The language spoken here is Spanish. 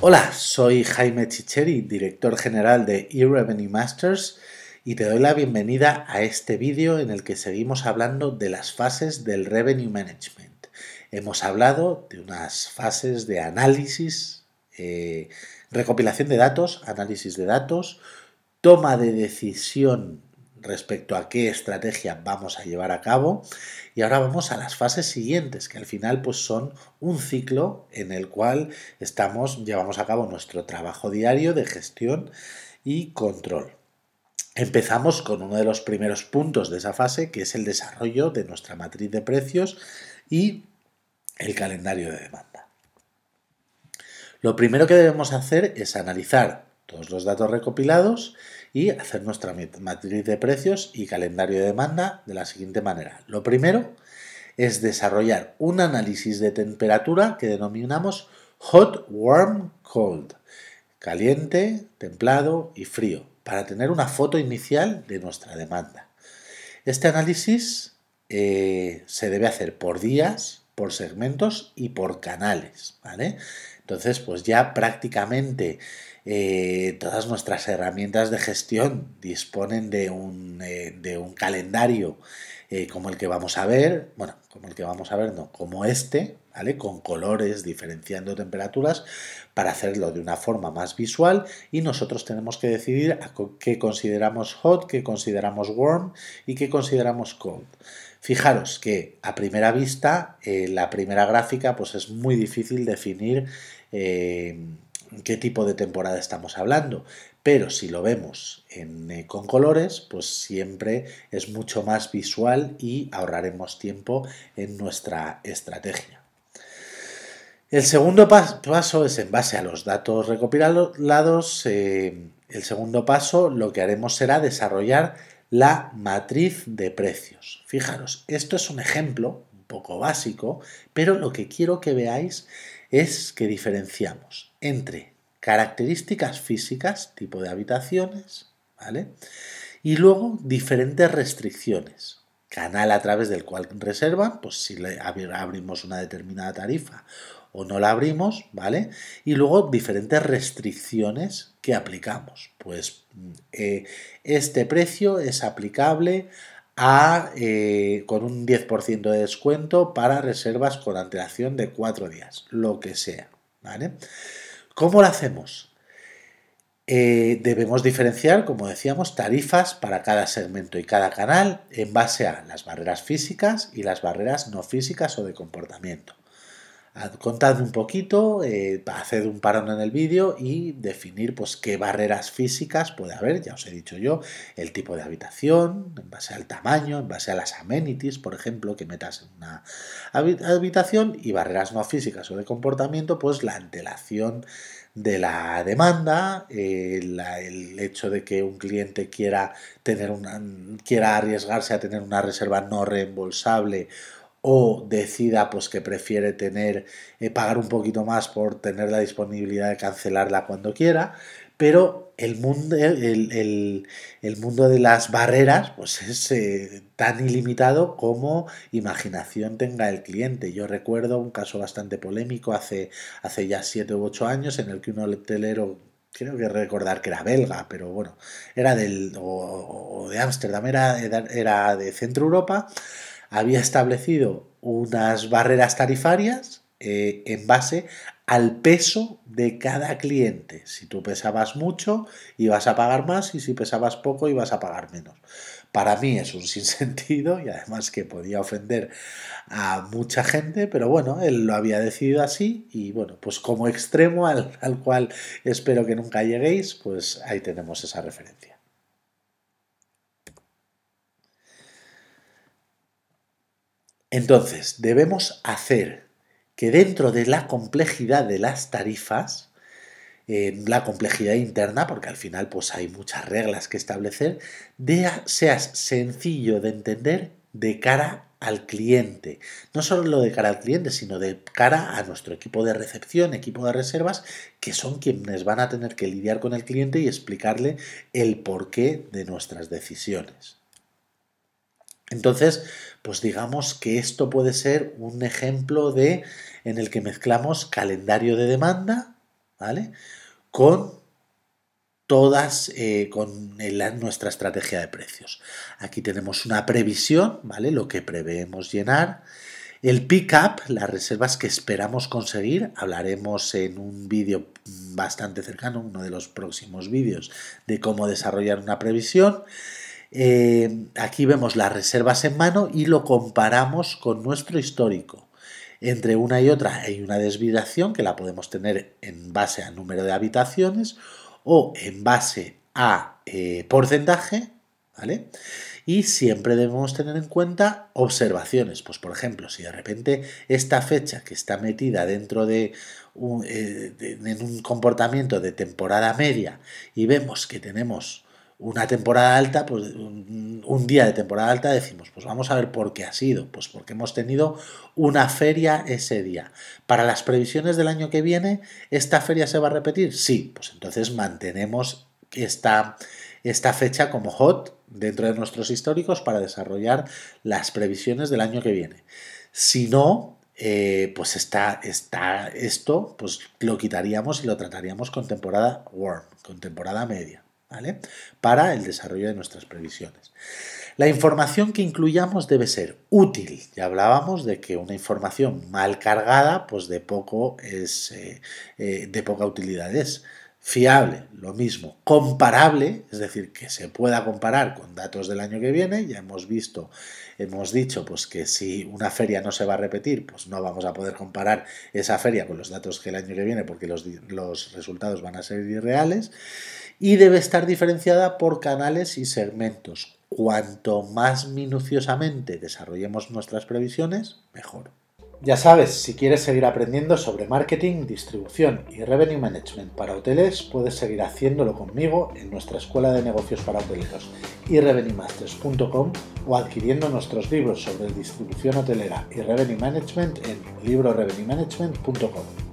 Hola, soy Jaime Chicheri, director general de eRevenue Masters y te doy la bienvenida a este vídeo en el que seguimos hablando de las fases del Revenue Management. Hemos hablado de unas fases de análisis, eh, recopilación de datos, análisis de datos, toma de decisión respecto a qué estrategia vamos a llevar a cabo y ahora vamos a las fases siguientes que al final pues son un ciclo en el cual estamos llevamos a cabo nuestro trabajo diario de gestión y control. Empezamos con uno de los primeros puntos de esa fase que es el desarrollo de nuestra matriz de precios y el calendario de demanda. Lo primero que debemos hacer es analizar todos los datos recopilados y hacer nuestra matriz de precios y calendario de demanda de la siguiente manera. Lo primero es desarrollar un análisis de temperatura que denominamos hot, warm, cold, caliente, templado y frío, para tener una foto inicial de nuestra demanda. Este análisis eh, se debe hacer por días, por segmentos y por canales. ¿vale? Entonces, pues ya prácticamente eh, todas nuestras herramientas de gestión disponen de un, eh, calendario eh, como el que vamos a ver, bueno, como el que vamos a ver, no, como este, ¿vale? Con colores, diferenciando temperaturas, para hacerlo de una forma más visual y nosotros tenemos que decidir qué consideramos hot, qué consideramos warm y qué consideramos cold. Fijaros que a primera vista, eh, la primera gráfica, pues es muy difícil definir eh, qué tipo de temporada estamos hablando, pero si lo vemos eh, con colores, pues siempre es mucho más visual y ahorraremos tiempo en nuestra estrategia. El segundo paso es en base a los datos recopilados. el segundo paso lo que haremos será desarrollar la matriz de precios. Fijaros, esto es un ejemplo un poco básico, pero lo que quiero que veáis es que diferenciamos entre características físicas, tipo de habitaciones, ¿vale? Y luego diferentes restricciones canal a través del cual reservan, pues si le abrimos una determinada tarifa o no la abrimos, ¿vale? Y luego diferentes restricciones que aplicamos. Pues mm, eh, este precio es aplicable a, eh, con un 10% de descuento para reservas con antelación de cuatro días, lo que sea, ¿vale? ¿Cómo lo hacemos? Eh, debemos diferenciar, como decíamos, tarifas para cada segmento y cada canal en base a las barreras físicas y las barreras no físicas o de comportamiento. Contad un poquito, eh, haced un parón en el vídeo y definir pues, qué barreras físicas puede haber, ya os he dicho yo, el tipo de habitación, en base al tamaño, en base a las amenities, por ejemplo, que metas en una habitación y barreras no físicas o de comportamiento, pues la antelación de la demanda, eh, el hecho de que un cliente quiera, tener una, quiera arriesgarse a tener una reserva no reembolsable o decida pues que prefiere tener eh, pagar un poquito más por tener la disponibilidad de cancelarla cuando quiera, pero el mundo, el, mundo de las barreras pues es eh, tan ilimitado como imaginación tenga el cliente. Yo recuerdo un caso bastante polémico hace, hace ya siete u ocho años en el que un hotelero creo que recordar que era belga, pero bueno, era del, o, o de Ámsterdam, era, era de Centro Europa, había establecido unas barreras tarifarias eh, en base al peso de cada cliente. Si tú pesabas mucho, ibas a pagar más y si pesabas poco, ibas a pagar menos. Para mí es un sinsentido y además que podía ofender a mucha gente, pero bueno, él lo había decidido así y bueno, pues como extremo al cual espero que nunca lleguéis, pues ahí tenemos esa referencia. Entonces, debemos hacer que dentro de la complejidad de las tarifas, eh, la complejidad interna, porque al final pues hay muchas reglas que establecer, de, seas sencillo de entender de cara al cliente. No solo lo de cara al cliente, sino de cara a nuestro equipo de recepción, equipo de reservas, que son quienes van a tener que lidiar con el cliente y explicarle el porqué de nuestras decisiones. Entonces, pues digamos que esto puede ser un ejemplo de en el que mezclamos calendario de demanda, ¿vale? Con todas eh, con nuestra estrategia de precios. Aquí tenemos una previsión, ¿vale? Lo que preveemos llenar. El pick-up, las reservas que esperamos conseguir, hablaremos en un vídeo bastante cercano, uno de los próximos vídeos, de cómo desarrollar una previsión. Eh, aquí vemos las reservas en mano y lo comparamos con nuestro histórico. Entre una y otra hay una desviación que la podemos tener en base al número de habitaciones o en base a eh, porcentaje, ¿vale? Y siempre debemos tener en cuenta observaciones. Pues por ejemplo, si de repente esta fecha que está metida dentro de eh, en un comportamiento de temporada media y vemos que tenemos una temporada alta, pues un, día de temporada alta decimos, pues vamos a ver por qué ha sido, pues porque hemos tenido una feria ese día. Para las previsiones del año que viene, ¿esta feria se va a repetir? Sí, pues entonces mantenemos esta, esta fecha como hot dentro de nuestros históricos para desarrollar las previsiones del año que viene. Si no, eh, pues está, está esto, pues lo quitaríamos y lo trataríamos con temporada warm, con temporada media. Para el desarrollo de nuestras previsiones. La información que incluyamos debe ser útil. Ya hablábamos de que una información mal cargada, pues de poco es, eh, eh, de poca utilidad es fiable, lo mismo, comparable, es decir, que se pueda comparar con datos del año que viene, ya hemos visto, hemos dicho pues que si una feria no se va a repetir, pues no vamos a poder comparar esa feria con los datos del año que viene porque los, los resultados van a ser irreales y debe estar diferenciada por canales y segmentos. Cuanto más minuciosamente desarrollemos nuestras previsiones, mejor. Ya sabes, si quieres seguir aprendiendo sobre marketing, distribución y revenue management para hoteles, puedes seguir haciéndolo conmigo en nuestra escuela de negocios para hoteleros y o adquiriendo nuestros libros sobre distribución hotelera y revenue management en librorevenuemanagement.com.